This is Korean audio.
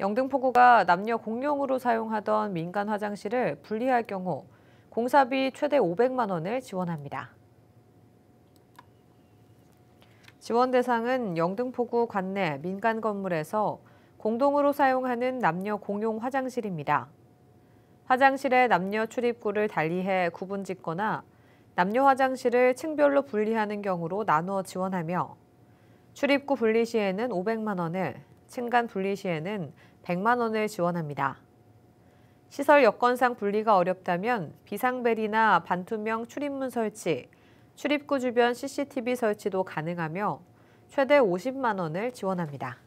영등포구가 남녀 공용으로 사용하던 민간 화장실을 분리할 경우 공사비 최대 500만 원을 지원합니다. 지원 대상은 영등포구 관내 민간 건물에서 공동으로 사용하는 남녀 공용 화장실입니다. 화장실의 남녀 출입구를 달리해 구분 짓거나 남녀 화장실을 층별로 분리하는 경우로 나누어 지원하며 출입구 분리 시에는 500만 원을, 층간 분리 시에는 100만 원을 지원합니다. 시설 여건상 분리가 어렵다면 비상벨이나 반투명 출입문 설치, 출입구 주변 CCTV 설치도 가능하며 최대 50만 원을 지원합니다.